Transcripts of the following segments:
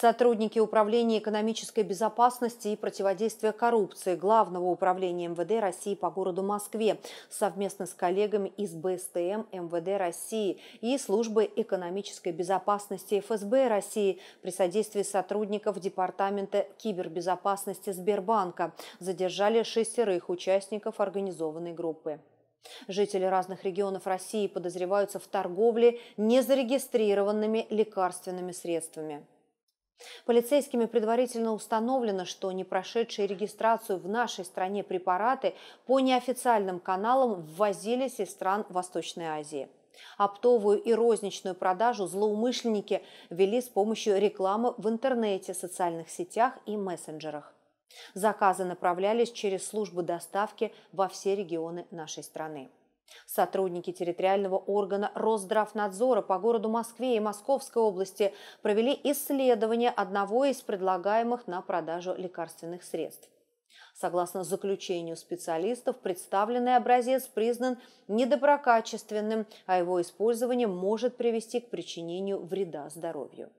Сотрудники Управления экономической безопасности и противодействия коррупции Главного управления МВД России по городу Москве совместно с коллегами из БСТМ МВД России и Службы экономической безопасности ФСБ России при содействии сотрудников Департамента кибербезопасности Сбербанка задержали шестерых участников организованной группы. Жители разных регионов России подозреваются в торговле незарегистрированными лекарственными средствами. Полицейскими предварительно установлено, что не прошедшие регистрацию в нашей стране препараты по неофициальным каналам ввозились из стран Восточной Азии. Оптовую и розничную продажу злоумышленники вели с помощью рекламы в интернете, социальных сетях и мессенджерах. Заказы направлялись через службы доставки во все регионы нашей страны. Сотрудники территориального органа Росздравнадзора по городу Москве и Московской области провели исследование одного из предлагаемых на продажу лекарственных средств. Согласно заключению специалистов, представленный образец признан недоброкачественным, а его использование может привести к причинению вреда здоровью.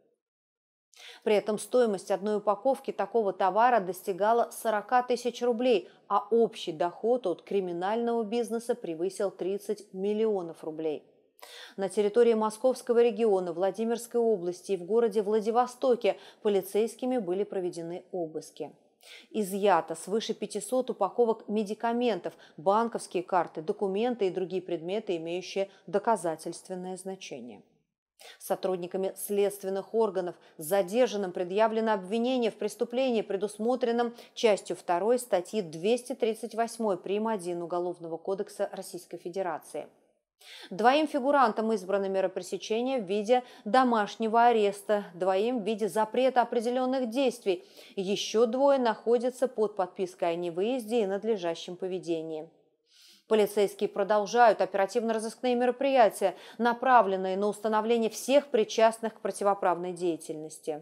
При этом стоимость одной упаковки такого товара достигала 40 тысяч рублей, а общий доход от криминального бизнеса превысил 30 миллионов рублей. На территории Московского региона, Владимирской области и в городе Владивостоке полицейскими были проведены обыски. Изъято свыше 500 упаковок медикаментов, банковские карты, документы и другие предметы, имеющие доказательственное значение. Сотрудниками следственных органов задержанным предъявлено обвинение в преступлении, предусмотренном частью 2 статьи 238 прим. 1 Уголовного кодекса Российской Федерации. Двоим фигурантам избрана мера пресечения в виде домашнего ареста, двоим в виде запрета определенных действий. Еще двое находятся под подпиской о невыезде и надлежащем поведении. Полицейские продолжают оперативно-розыскные мероприятия, направленные на установление всех причастных к противоправной деятельности.